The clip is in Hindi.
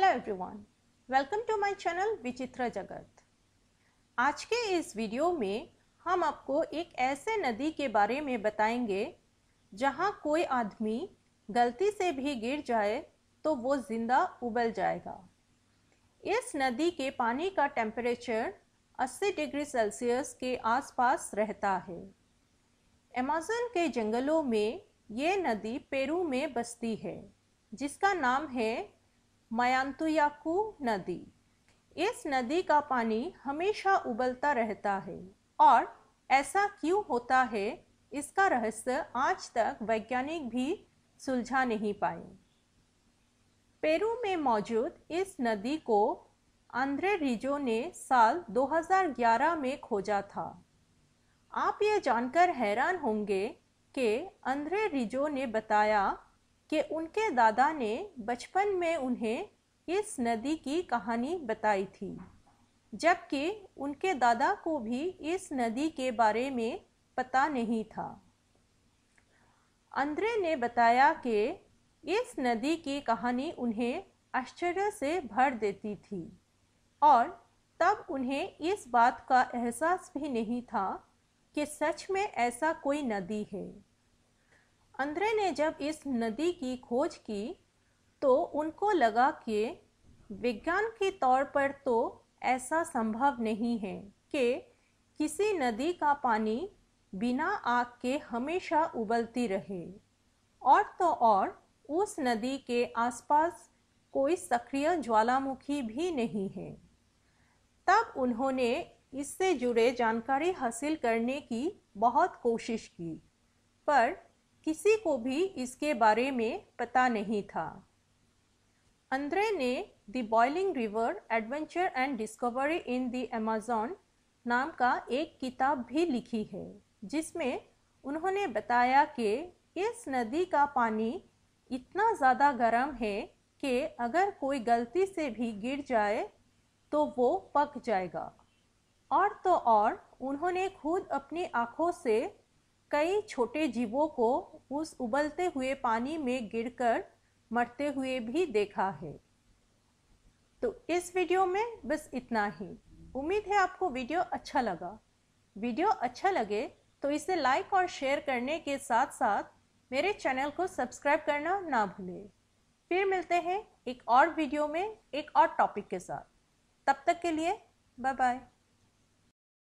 hello everyone welcome to my channel विचित्र जगत आज के इस वीडियो में हम आपको एक ऐसे नदी के बारे में बताएंगे जहां कोई आदमी गलती से भी गिर जाए तो वो ज़िंदा उबल जाएगा इस नदी के पानी का टेम्परेचर 80 डिग्री सेल्सियस के आसपास रहता है अमेजन के जंगलों में ये नदी पेरू में बसती है जिसका नाम है मयांतुयाकू नदी इस नदी का पानी हमेशा उबलता रहता है और ऐसा क्यों होता है इसका रहस्य आज तक वैज्ञानिक भी सुलझा नहीं पाए पेरू में मौजूद इस नदी को आंध्रे रिजो ने साल 2011 में खोजा था आप ये जानकर हैरान होंगे कि आंध्रे रिजो ने बताया कि उनके दादा ने बचपन में उन्हें इस नदी की कहानी बताई थी जबकि उनके दादा को भी इस नदी के बारे में पता नहीं था अंद्रे ने बताया कि इस नदी की कहानी उन्हें आश्चर्य से भर देती थी और तब उन्हें इस बात का एहसास भी नहीं था कि सच में ऐसा कोई नदी है अंद्रे ने जब इस नदी की खोज की तो उनको लगा कि विज्ञान के तौर पर तो ऐसा संभव नहीं है कि किसी नदी का पानी बिना आग के हमेशा उबलती रहे और तो और उस नदी के आसपास कोई सक्रिय ज्वालामुखी भी नहीं है तब उन्होंने इससे जुड़े जानकारी हासिल करने की बहुत कोशिश की पर किसी को भी इसके बारे में पता नहीं था अंद्रे ने the boiling river adventure and discovery in the Amazon नाम का एक किताब भी लिखी है जिसमें उन्होंने बताया कि इस नदी का पानी इतना ज़्यादा गर्म है कि अगर कोई गलती से भी गिर जाए तो वो पक जाएगा और तो और उन्होंने खुद अपनी आँखों से कई छोटे जीवों को उस उबलते हुए पानी में गिरकर मरते हुए भी देखा है तो इस वीडियो में बस इतना ही उम्मीद है आपको वीडियो अच्छा लगा वीडियो अच्छा लगे तो इसे लाइक और शेयर करने के साथ साथ मेरे चैनल को सब्सक्राइब करना ना भूलें फिर मिलते हैं एक और वीडियो में एक और टॉपिक के साथ तब तक के लिए बाय बाय